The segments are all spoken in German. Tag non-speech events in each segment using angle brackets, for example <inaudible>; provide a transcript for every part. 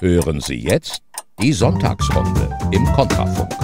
Hören Sie jetzt die Sonntagsrunde im Kontrafunk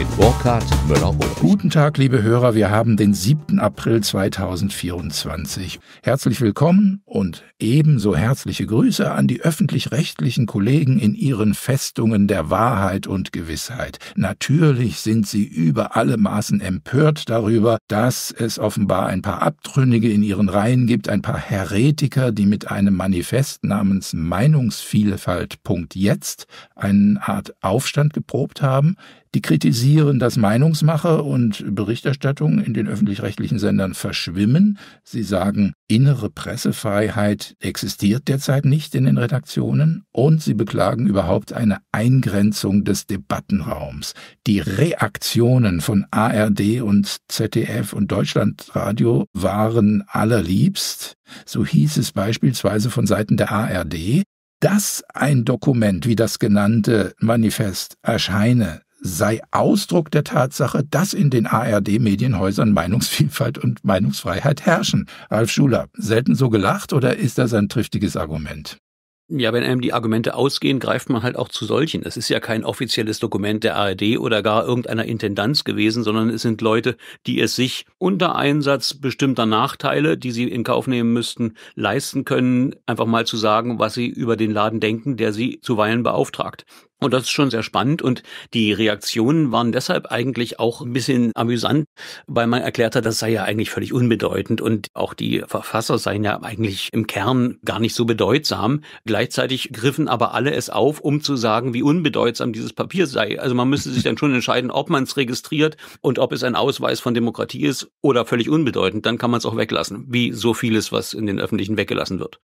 in Burkhard Müller-Ulrich. Guten Tag, liebe Hörer. Wir haben den 7. April 2024. Herzlich willkommen und ebenso herzliche Grüße an die öffentlich-rechtlichen Kollegen in ihren Festungen der Wahrheit und Gewissheit. Natürlich sind sie über alle Maßen empört darüber, dass es offenbar ein paar Abtrünnige in ihren Reihen gibt, ein paar Heretiker, die mit einem Manifest namens Meinungsvielfalt.jetzt eine Art Aufstand geprobt haben, die kritisieren, dass Meinungsmache und Berichterstattung in den öffentlich-rechtlichen Sendern verschwimmen. Sie sagen, innere Pressefreiheit existiert derzeit nicht in den Redaktionen und sie beklagen überhaupt eine Eingrenzung des Debattenraums. Die Reaktionen von ARD und ZDF und Deutschlandradio waren allerliebst. So hieß es beispielsweise von Seiten der ARD, dass ein Dokument wie das genannte Manifest erscheine, sei Ausdruck der Tatsache, dass in den ARD-Medienhäusern Meinungsvielfalt und Meinungsfreiheit herrschen. Ralf Schuler, selten so gelacht oder ist das ein triftiges Argument? Ja, wenn einem die Argumente ausgehen, greift man halt auch zu solchen. Es ist ja kein offizielles Dokument der ARD oder gar irgendeiner Intendanz gewesen, sondern es sind Leute, die es sich unter Einsatz bestimmter Nachteile, die sie in Kauf nehmen müssten, leisten können, einfach mal zu sagen, was sie über den Laden denken, der sie zuweilen beauftragt. Und das ist schon sehr spannend und die Reaktionen waren deshalb eigentlich auch ein bisschen amüsant, weil man erklärt hat, das sei ja eigentlich völlig unbedeutend und auch die Verfasser seien ja eigentlich im Kern gar nicht so bedeutsam. Gleichzeitig griffen aber alle es auf, um zu sagen, wie unbedeutsam dieses Papier sei. Also man müsste sich dann schon entscheiden, ob man es registriert und ob es ein Ausweis von Demokratie ist oder völlig unbedeutend. Dann kann man es auch weglassen, wie so vieles, was in den öffentlichen weggelassen wird.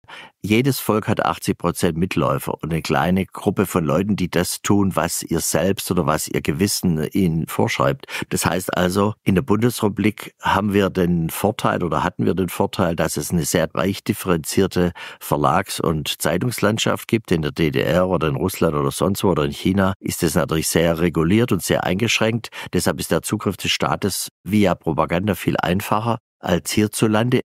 Jedes Volk hat 80 Prozent Mitläufer und eine kleine Gruppe von Leuten, die das das tun, was ihr selbst oder was ihr Gewissen ihnen vorschreibt. Das heißt also, in der Bundesrepublik haben wir den Vorteil oder hatten wir den Vorteil, dass es eine sehr reich differenzierte Verlags- und Zeitungslandschaft gibt. In der DDR oder in Russland oder sonst wo oder in China ist es natürlich sehr reguliert und sehr eingeschränkt. Deshalb ist der Zugriff des Staates via Propaganda viel einfacher als hierzulande.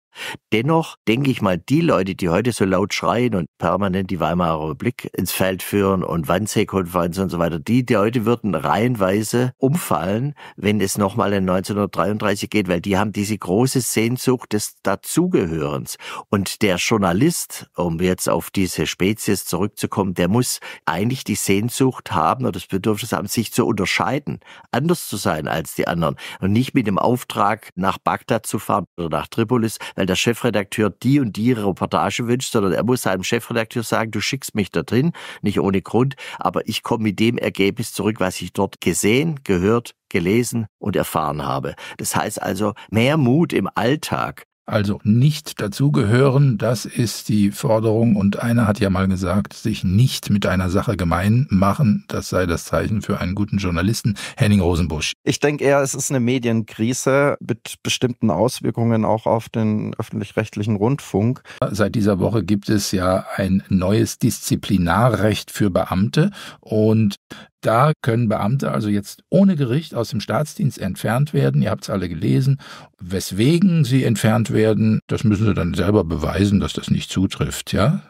Dennoch denke ich mal, die Leute, die heute so laut schreien und permanent die Weimarer Republik ins Feld führen und Wannsee-Konferenz und so weiter, die, die heute würden reihenweise umfallen, wenn es nochmal in 1933 geht, weil die haben diese große Sehnsucht des Dazugehörens. Und der Journalist, um jetzt auf diese Spezies zurückzukommen, der muss eigentlich die Sehnsucht haben oder das Bedürfnis haben, sich zu unterscheiden, anders zu sein als die anderen und nicht mit dem Auftrag nach Bagdad zu fahren oder nach Tripolis, weil wenn der Chefredakteur die und die Reportage wünscht, sondern er muss seinem Chefredakteur sagen, du schickst mich dorthin, nicht ohne Grund, aber ich komme mit dem Ergebnis zurück, was ich dort gesehen, gehört, gelesen und erfahren habe. Das heißt also, mehr Mut im Alltag also nicht dazugehören, das ist die Forderung und einer hat ja mal gesagt, sich nicht mit einer Sache gemein machen, das sei das Zeichen für einen guten Journalisten, Henning Rosenbusch. Ich denke eher, es ist eine Medienkrise mit bestimmten Auswirkungen auch auf den öffentlich-rechtlichen Rundfunk. Seit dieser Woche gibt es ja ein neues Disziplinarrecht für Beamte und da können Beamte also jetzt ohne Gericht aus dem Staatsdienst entfernt werden. Ihr habt es alle gelesen. Weswegen sie entfernt werden, das müssen sie dann selber beweisen, dass das nicht zutrifft, ja?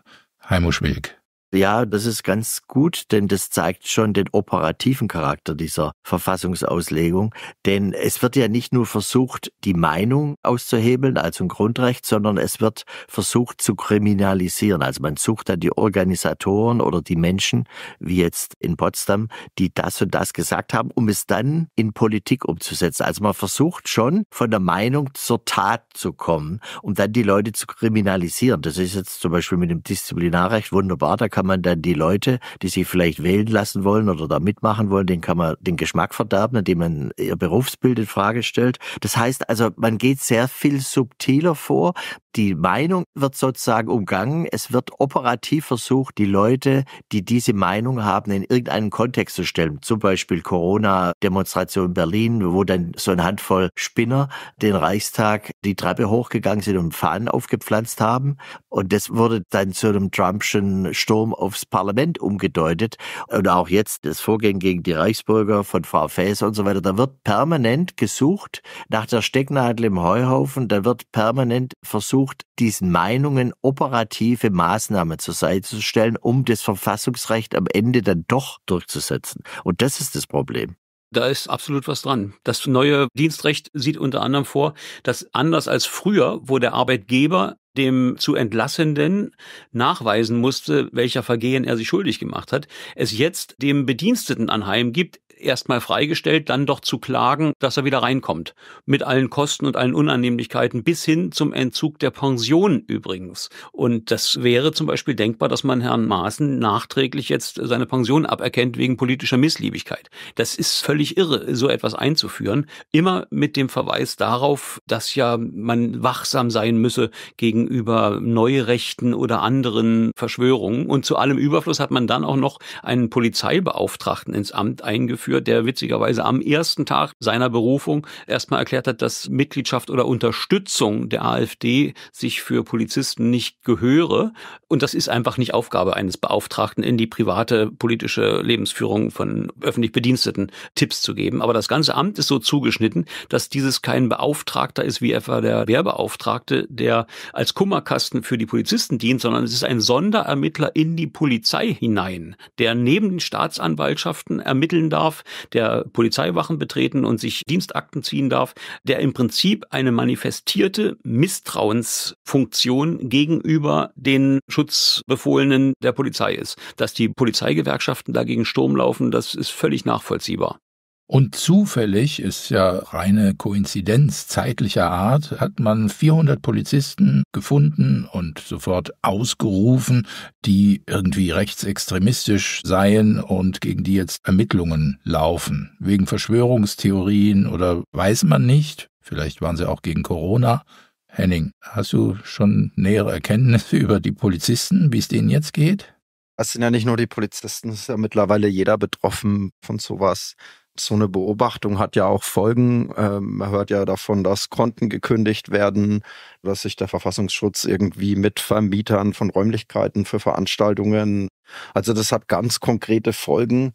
Heimo Schwilk. Ja, das ist ganz gut, denn das zeigt schon den operativen Charakter dieser Verfassungsauslegung. Denn es wird ja nicht nur versucht, die Meinung auszuhebeln, also ein Grundrecht, sondern es wird versucht zu kriminalisieren. Also man sucht dann die Organisatoren oder die Menschen, wie jetzt in Potsdam, die das und das gesagt haben, um es dann in Politik umzusetzen. Also man versucht schon von der Meinung zur Tat zu kommen, um dann die Leute zu kriminalisieren. Das ist jetzt zum Beispiel mit dem Disziplinarrecht wunderbar. Da kann man dann die Leute, die sich vielleicht wählen lassen wollen oder da mitmachen wollen, den kann man den Geschmack verderben, indem man ihr Berufsbild in Frage stellt. Das heißt also, man geht sehr viel subtiler vor, die Meinung wird sozusagen umgangen. Es wird operativ versucht, die Leute, die diese Meinung haben, in irgendeinen Kontext zu stellen. Zum Beispiel Corona-Demonstration Berlin, wo dann so eine Handvoll Spinner den Reichstag die Treppe hochgegangen sind und Fahnen aufgepflanzt haben. Und das wurde dann zu einem Trumpschen Sturm aufs Parlament umgedeutet. Und auch jetzt das Vorgehen gegen die Reichsbürger von Frau Faeser und so weiter. Da wird permanent gesucht nach der Stecknadel im Heuhaufen. Da wird permanent versucht, versucht, diesen Meinungen operative Maßnahmen zur Seite zu stellen, um das Verfassungsrecht am Ende dann doch durchzusetzen. Und das ist das Problem. Da ist absolut was dran. Das neue Dienstrecht sieht unter anderem vor, dass anders als früher, wo der Arbeitgeber dem zu Entlassenden nachweisen musste, welcher Vergehen er sich schuldig gemacht hat, es jetzt dem Bediensteten anheim gibt, erstmal freigestellt, dann doch zu klagen, dass er wieder reinkommt. Mit allen Kosten und allen Unannehmlichkeiten bis hin zum Entzug der Pension übrigens. Und das wäre zum Beispiel denkbar, dass man Herrn Maaßen nachträglich jetzt seine Pension aberkennt wegen politischer Missliebigkeit. Das ist völlig irre, so etwas einzuführen. Immer mit dem Verweis darauf, dass ja man wachsam sein müsse gegenüber Neurechten oder anderen Verschwörungen. Und zu allem Überfluss hat man dann auch noch einen Polizeibeauftragten ins Amt eingeführt geführt, der witzigerweise am ersten Tag seiner Berufung erstmal erklärt hat, dass Mitgliedschaft oder Unterstützung der AfD sich für Polizisten nicht gehöre. Und das ist einfach nicht Aufgabe eines Beauftragten, in die private politische Lebensführung von öffentlich Bediensteten Tipps zu geben. Aber das ganze Amt ist so zugeschnitten, dass dieses kein Beauftragter ist, wie etwa der Wehrbeauftragte, der als Kummerkasten für die Polizisten dient, sondern es ist ein Sonderermittler in die Polizei hinein, der neben den Staatsanwaltschaften ermitteln darf, der Polizeiwachen betreten und sich Dienstakten ziehen darf, der im Prinzip eine manifestierte Misstrauensfunktion gegenüber den Schutzbefohlenen der Polizei ist. Dass die Polizeigewerkschaften dagegen Sturm laufen, das ist völlig nachvollziehbar. Und zufällig, ist ja reine Koinzidenz zeitlicher Art, hat man 400 Polizisten gefunden und sofort ausgerufen, die irgendwie rechtsextremistisch seien und gegen die jetzt Ermittlungen laufen. Wegen Verschwörungstheorien oder weiß man nicht. Vielleicht waren sie auch gegen Corona. Henning, hast du schon nähere Erkenntnisse <laughs> über die Polizisten, wie es denen jetzt geht? Es sind ja nicht nur die Polizisten, es ist ja mittlerweile jeder betroffen von sowas so eine Beobachtung hat ja auch Folgen. Ähm, man hört ja davon, dass Konten gekündigt werden, dass sich der Verfassungsschutz irgendwie mit Vermietern von Räumlichkeiten für Veranstaltungen. Also das hat ganz konkrete Folgen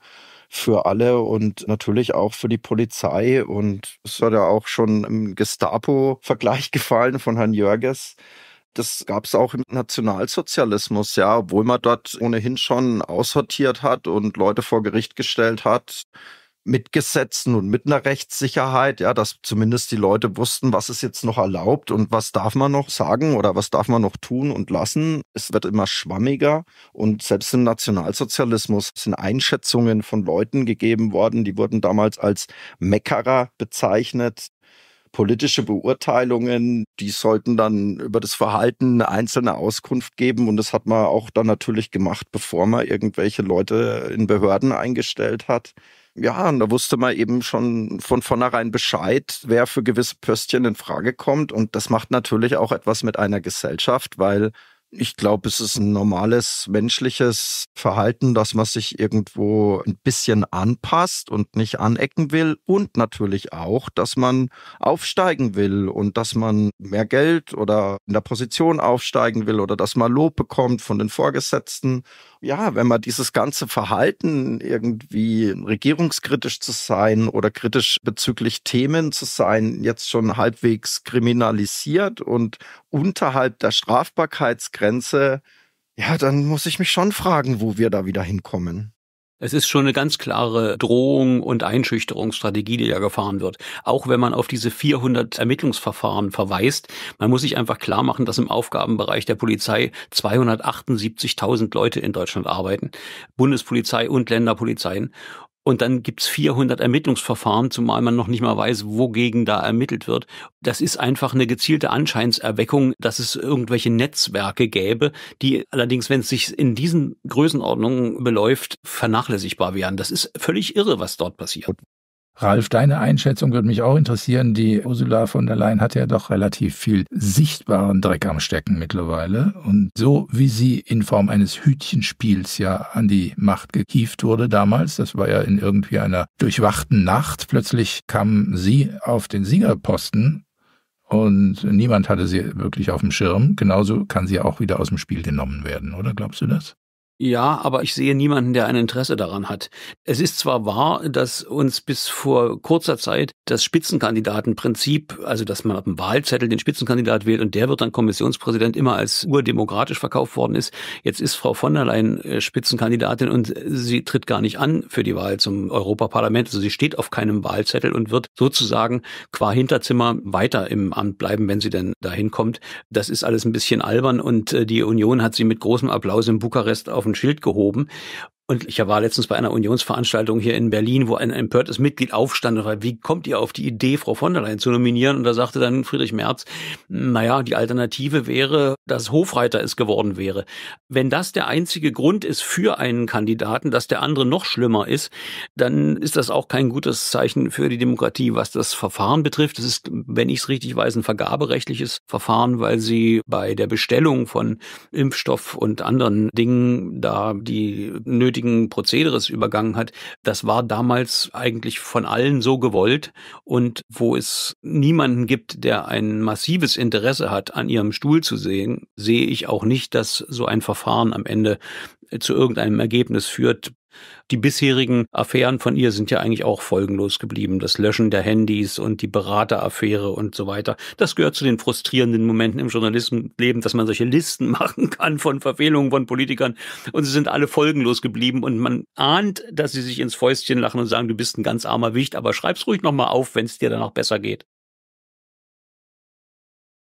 für alle und natürlich auch für die Polizei. Und es hat ja auch schon im Gestapo-Vergleich gefallen von Herrn Jörges das gab es auch im Nationalsozialismus, ja, obwohl man dort ohnehin schon aussortiert hat und Leute vor Gericht gestellt hat, mit Gesetzen und mit einer Rechtssicherheit, ja, dass zumindest die Leute wussten, was ist jetzt noch erlaubt und was darf man noch sagen oder was darf man noch tun und lassen. Es wird immer schwammiger und selbst im Nationalsozialismus sind Einschätzungen von Leuten gegeben worden, die wurden damals als Meckerer bezeichnet. Politische Beurteilungen, die sollten dann über das Verhalten eine einzelne Auskunft geben. Und das hat man auch dann natürlich gemacht, bevor man irgendwelche Leute in Behörden eingestellt hat. Ja, und da wusste man eben schon von vornherein Bescheid, wer für gewisse Pöstchen in Frage kommt. Und das macht natürlich auch etwas mit einer Gesellschaft, weil ich glaube, es ist ein normales menschliches Verhalten, dass man sich irgendwo ein bisschen anpasst und nicht anecken will. Und natürlich auch, dass man aufsteigen will und dass man mehr Geld oder in der Position aufsteigen will oder dass man Lob bekommt von den Vorgesetzten ja, wenn man dieses ganze Verhalten irgendwie regierungskritisch zu sein oder kritisch bezüglich Themen zu sein, jetzt schon halbwegs kriminalisiert und unterhalb der Strafbarkeitsgrenze, ja, dann muss ich mich schon fragen, wo wir da wieder hinkommen. Es ist schon eine ganz klare Drohung und Einschüchterungsstrategie, die da gefahren wird. Auch wenn man auf diese 400 Ermittlungsverfahren verweist, man muss sich einfach klar machen, dass im Aufgabenbereich der Polizei 278.000 Leute in Deutschland arbeiten. Bundespolizei und Länderpolizeien. Und dann gibt's 400 Ermittlungsverfahren, zumal man noch nicht mal weiß, wogegen da ermittelt wird. Das ist einfach eine gezielte Anscheinserweckung, dass es irgendwelche Netzwerke gäbe, die allerdings, wenn es sich in diesen Größenordnungen beläuft, vernachlässigbar wären. Das ist völlig irre, was dort passiert. Ralf, deine Einschätzung würde mich auch interessieren. Die Ursula von der Leyen hat ja doch relativ viel sichtbaren Dreck am Stecken mittlerweile. Und so wie sie in Form eines Hütchenspiels ja an die Macht gekieft wurde damals, das war ja in irgendwie einer durchwachten Nacht, plötzlich kam sie auf den Siegerposten und niemand hatte sie wirklich auf dem Schirm. Genauso kann sie auch wieder aus dem Spiel genommen werden, oder glaubst du das? Ja, aber ich sehe niemanden, der ein Interesse daran hat. Es ist zwar wahr, dass uns bis vor kurzer Zeit das Spitzenkandidatenprinzip, also dass man auf dem Wahlzettel den Spitzenkandidat wählt und der wird dann Kommissionspräsident, immer als urdemokratisch verkauft worden ist. Jetzt ist Frau von der Leyen äh, Spitzenkandidatin und sie tritt gar nicht an für die Wahl zum Europaparlament. Also sie steht auf keinem Wahlzettel und wird sozusagen qua Hinterzimmer weiter im Amt bleiben, wenn sie denn dahin kommt. Das ist alles ein bisschen albern und äh, die Union hat sie mit großem Applaus in Bukarest auf ein Schild gehoben und ich war letztens bei einer Unionsveranstaltung hier in Berlin, wo ein empörtes Mitglied aufstand und war, wie kommt ihr auf die Idee, Frau von der Leyen zu nominieren? Und da sagte dann Friedrich Merz, naja, die Alternative wäre, dass Hofreiter es geworden wäre. Wenn das der einzige Grund ist für einen Kandidaten, dass der andere noch schlimmer ist, dann ist das auch kein gutes Zeichen für die Demokratie, was das Verfahren betrifft. Es ist, wenn ich es richtig weiß, ein vergaberechtliches Verfahren, weil sie bei der Bestellung von Impfstoff und anderen Dingen da die nötigen derartigen Prozederes übergangen hat, das war damals eigentlich von allen so gewollt und wo es niemanden gibt, der ein massives Interesse hat, an ihrem Stuhl zu sehen, sehe ich auch nicht, dass so ein Verfahren am Ende zu irgendeinem Ergebnis führt, die bisherigen Affären von ihr sind ja eigentlich auch folgenlos geblieben. Das Löschen der Handys und die Berateraffäre und so weiter. Das gehört zu den frustrierenden Momenten im Journalismusleben, dass man solche Listen <laughs> machen kann von Verfehlungen von Politikern und sie sind alle folgenlos geblieben und man ahnt, dass sie sich ins Fäustchen lachen und sagen, du bist ein ganz armer Wicht, aber schreib's ruhig nochmal auf, wenn es dir danach besser geht.